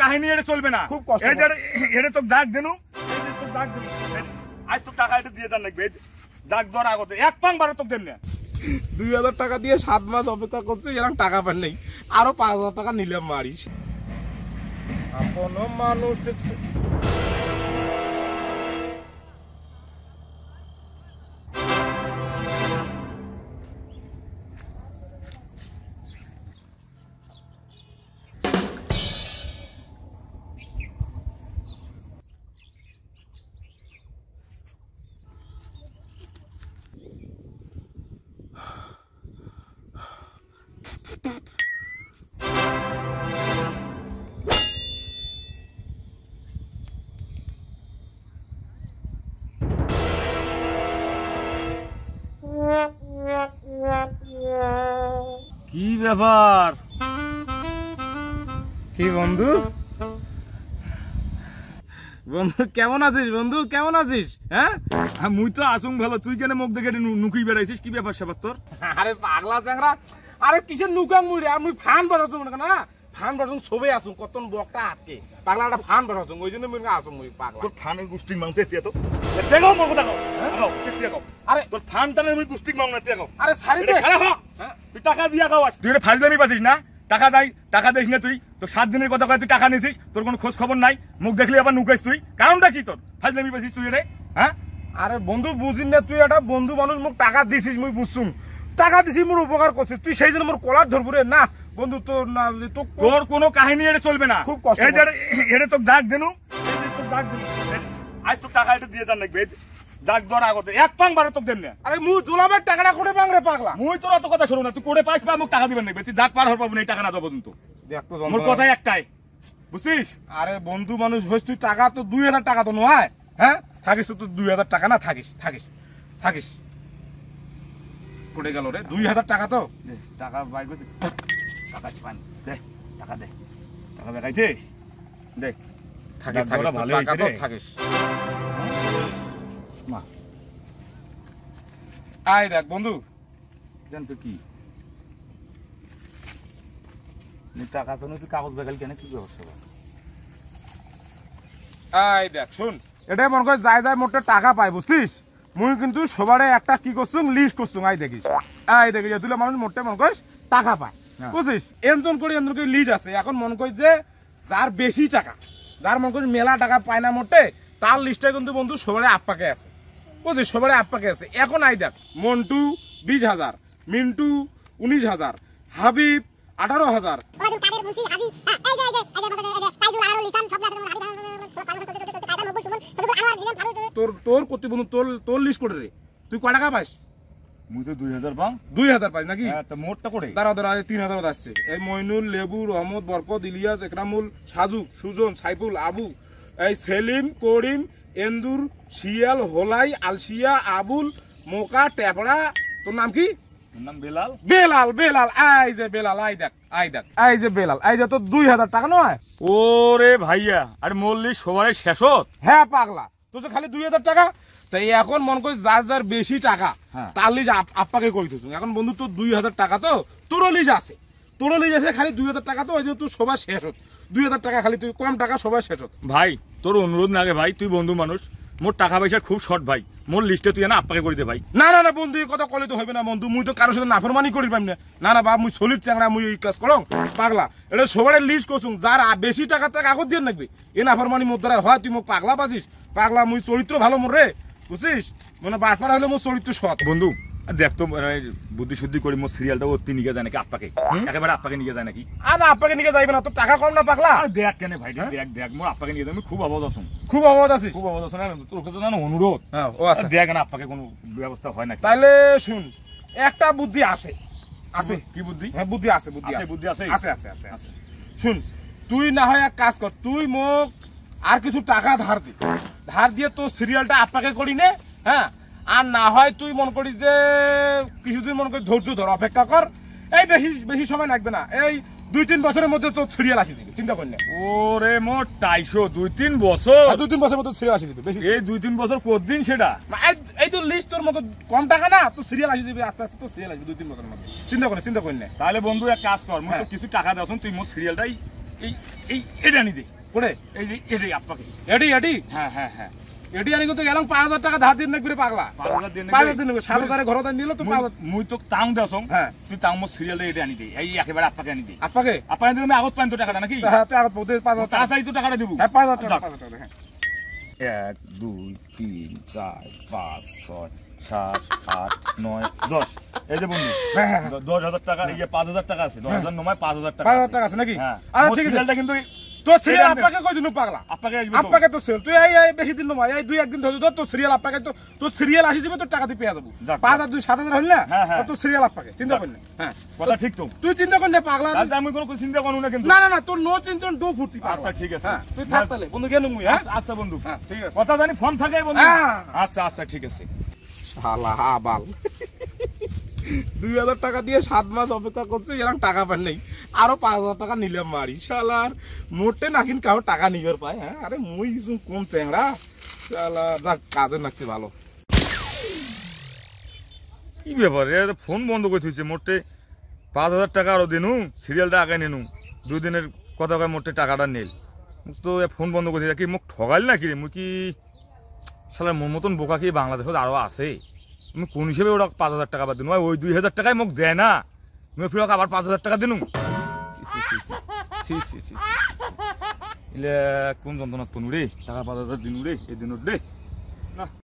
কাহিনী এটা চলবে না খুব কষ্ট এটা তো দাগ দেনু দাগ দেনু আজ তো টাকা এটা দিয়ে দেন লাগবে দাগ দেওয়ার আগতে এক পাং বারো তো দেন দুই হাজার টাকা দিয়ে সাত মাস অপেক্ষা করছে এরকম টাকা পান নেই আরো পাঁচ হাজার টাকা নিলাম মারিস আপন মানুষ ব্যাপার কি বন্ধু বন্ধু কেমন আছিস বন্ধু কেমন আছিস হ্যাঁ, হ্যাঁ মুই তো আসুন ভালো তুই কেন মুখ দেখে নুকুই বেড়াইছিস কি ব্যাপার সেবার তোর আরে পাগলা চাংরা আরে কিসের নুকাম মুই রে মুই ফ্যান বাজাচ্ছ মনে না ফান বাসুন সবে আসুন কতন বকটা আটকে পাগলাটা ফান বাসুন ওই জন্য মনে আসুন ওই পাগলা তোর ফানের গুষ্টি মাংতে তিয়া তো দেখো মন কথা কও কও চিত্তিয়া কও আরে তোর ফান টানের মুই গুষ্টি মাং না তিয়া কও আরে সারি দে হ্যাঁ? তুই টাকা দিয়া কও আস তুই ফাজলামি পাছিস না টাকা নাই টাকা দেশ না তুই তো সাত দিনের কথা কয় তুই টাকা নিছিস তোর কোনো খোঁজ খবর নাই মুখ দেখলি আবার নুকাইস তুই কারণটা কি তোর ফাজলামি পাছিস তুই রে হ্যাঁ আরে বন্ধু বুঝিস না তুই এটা বন্ধু মানুষ মুখ টাকা দিছিস মুই বুঝছুন টাকা দিছিস মোর উপকার করছিস তুই সেই জন্য মোর কলার ধরবো রে না বন্ধু তোর না তোর কোনো কাহিনী এটা চলবে না খুব কষ্ট এটা তো দাগ দেনু দাগ দেনু আজ তো টাকা এটা দিয়ে যান লাগবে দাগ দেওয়ার আগতে এক পাং বারে তোকে দেন আরে মু জোলামের টাকাটা কোটে পাং রে পাগলা মুই তোর অত কথা শুনো না তুই কোড়ে পাইছ পা মুখ টাকা দিবেন নাকি তুই দাগ পার হওয়ার পাবো না টাকা না দেবো কিন্তু মোর কথা একটাই বুঝছিস আরে বন্ধু মানুষ হইস তুই টাকা তো দুই হাজার টাকা তো নয় হ্যাঁ থাকিস তো দুই হাজার টাকা না থাকিস থাকিস থাকিস কোটে গেল রে দুই হাজার টাকা তো টাকা বাইর দে টাকা দে টাকা বেকাইছিস দে থাকিস ভালো হয়েছে থাকিস মা আয় দেখ বন্ধু জান তো কি টাকা তুই কাগজ বেকাল কেন কি ব্যবস্থা আয় দেখ শুন এটাই মনে কর যায় যায় মোটে টাকা পায় বুঝছিস মুই কিন্তু সবারে একটা কি করছুং লিস্ট করছুং আই দেখিস আই দেখিস তুলে মানুষ মোটে মনে করিস টাকা পায় বুঝিস এনজন করে এনজন করে লিড আছে এখন মনে করি যে যার বেশি টাকা যার মনে করি মেলা টাকা পায় না মোটে তার লিস্টটা কিন্তু বন্ধু সবারে আপাকে আছে বুঝছিস সবারে আপ্পাকে আছে এখন আই দেখ মন্টু বিশ হাজার মিন্টু উনিশ হাজার হাবিব আঠারো হাজার তোর তোর কত বন্ধু তোর তোর লিস্ট করে রে তুই ক টাকা পাস নাকি হ্যাঁ, মোটটা করে এই বরকত ইলিয়াস সাজু সুজন সাইফুল আবু এই সেলিম করিম এন্দুর শিয়াল হোলাই আলসিয়া আবুল মোকা টেপড়া তোর নাম কি বেলাল বেলাল বেলাল আই যে বেলাল আই দেখ আই দেখ আই যে বেলাল আই যে দুই হাজার টাকা নয় ওরে ভাইয়া আর মল্লিক সবাই শেষত হ্যাঁ পাগলা তো খালি হাজার টাকা তাই এখন মন করি যার যার বেশি টাকা হ্যাঁ। তার লিজ আপাকে কইতেছ এখন বন্ধু তো দুই হাজার টাকা তো তোর লিজ আছে তোর লিজ আছে খালি দুই হাজার টাকা তো ওই জন্য তোর সবার শেষ হত দুই হাজার টাকা খালি তুই কম টাকা সবার শেষ হত ভাই তোর অনুরোধ নাগে ভাই তুই বন্ধু মানুষ মোর টাকা পয়সা খুব শর্ট ভাই মোর লিস্টে তুই না আপাকে করে দে ভাই না না না বন্ধু এই কথা কলে তো হবে না বন্ধু মুই তো কারোর সাথে নাফরমানি করি পাম না না না বাপ মুই সলিড চাংরা মুই এই কাজ করং পাগলা এটা সবার লিস্ট করছুং যার বেশি টাকা তাকে আগত দিয়ে নাকবি এ নাফরমানি মোর দ্বারা হয় তুই মোক পাগলা বাজিস পাগলা মুই চরিত্র ভালো মোর রে বুঝছিস মানে বারবার হলে মোর চরিত্র সৎ বন্ধু দেখ তো মানে বুদ্ধি শুদ্ধি করি মোর সিরিয়ালটা অতি তিনি যায় নাকি আপাকে একেবারে আপাকে নিকে যায় নাকি আর আপাকে নিয়ে যাইবে না তোর টাকা কম না পাকলা আর দেখ কেন ভাই হ্যাঁ? দেখ দেখ মোর আপাকে নিয়ে যাবে খুব অবধ আছো খুব অবধ আছি খুব অবধ আছো না তোর কাছে না অনুরোধ হ্যাঁ, ও আচ্ছা দেখ না আপাকে কোনো ব্যবস্থা হয় না তাহলে শুন একটা বুদ্ধি আছে আছে কি বুদ্ধি হ্যাঁ বুদ্ধি আছে বুদ্ধি আছে বুদ্ধি আছে আছে আছে আছে আছে শুন তুই না হয় এক কাজ কর তুই মোক আর কিছু টাকা ধার দে ধার দিয়ে তোর সিরিয়ালটা আপাকে করি নে হ্যাঁ আর না হয় তুই মনে করিস যে কিছুদিন মনে করিস ধৈর্য ধর অপেক্ষা কর এই বেশি বেশি সময় লাগবে না এই দুই তিন বছরের মধ্যে তোর সিরিয়াল আসি যাবে চিন্তা করি না ওরে মোট টাইশো দুই তিন বছর দুই তিন বছরের মধ্যে সিরিয়াল আসি যাবে বেশি এই দুই তিন বছর কতদিন সেটা এই তো লিস্ট তোর মতো কম টাকা না তো সিরিয়াল আসি যাবে আস্তে আস্তে তো সিরিয়াল আসবে দুই তিন বছরের মধ্যে চিন্তা করি চিন্তা করি না তাহলে বন্ধু এক কাজ কর মোট হ্যাঁ। কিছু টাকা দেওয়া তুই মোট সিরিয়ালটাই এই এই এটা নি দে হ্যাঁ, হ্যাঁ, হ্যাঁ। টাকা এক দুই তিন চার পাঁচ ছয় সাত আট নয় দশ দশ হাজার টাকা পাঁচ হাজার টাকা আছে দশ হাজার নয় পাঁচ হাজার টাকা পাঁচ হাজার টাকা আছে নাকি হ্যাঁ আচ্ছা, কিন্তু তো সিরিয়াল আপনাকে কই দিনু পাগলা আপনাকে আপনাকে তো সেল তুই এই বেশি দিন নয় এই দুই একদিন ধরে তো তো সিরিয়াল আপনাকে তো সিরিয়াল আসি তো টাকা দিয়ে পেয়ে যাবো পাঁচ হাজার দুই সাত হাজার হইল না হ্যাঁ, হ্যাঁ। তো সিরিয়াল আপনাকে চিন্তা করি না হ্যাঁ কথা ঠিক তো তুই চিন্তা করি না পাগলা আমি কোনো চিন্তা করবো না কিন্তু না না না তোর নো চিন্তন ডু ফুটি আচ্ছা ঠিক আছে হ্যাঁ, তুই থাক তাহলে বন্ধু গেল মুই হ্যাঁ আচ্ছা, আচ্ছা বন্ধু ঠিক আছে কথা জানি ফোন থাকে বন্ধু আচ্ছা আচ্ছা ঠিক আছে শালা বাল দুই হাজার টাকা দিয়ে সাত মাস অপেক্ষা করছি এরকম টাকা পান নেই আরো পাঁচ হাজার টাকা নিলাম মারি শালার মোটে কিন্তু কারো টাকা নিবার পায় হ্যাঁ আরে মুই কিছু কম চ্যাংরা শালার যাক কাজে নাকছে ভালো কি ব্যাপার এ ফোন বন্ধ করে থুইছে মোটে পাঁচ হাজার টাকা আরো দিনু সিরিয়ালটা আগে নিনু দুই দিনের কথা কয় মোটে টাকাটা নিল তো তো ফোন বন্ধ করে দিয়েছে কি মোক ঠগাল না কি রে মুই কি শালার মোর মতন বোকা কি বাংলাদেশত আরো আছে তুমি কোন হিসেবে ওরা পাঁচ হাজার টাকা বাদ দিন ওই দুই হাজার টাকায় মোক দেয় না তুমি ফিরক আবার পাঁচ হাজার টাকা দিনু কোন যন্ত্রণাত পনু রে টাকা পাঁচ হাজার দিনু রে দিনের রে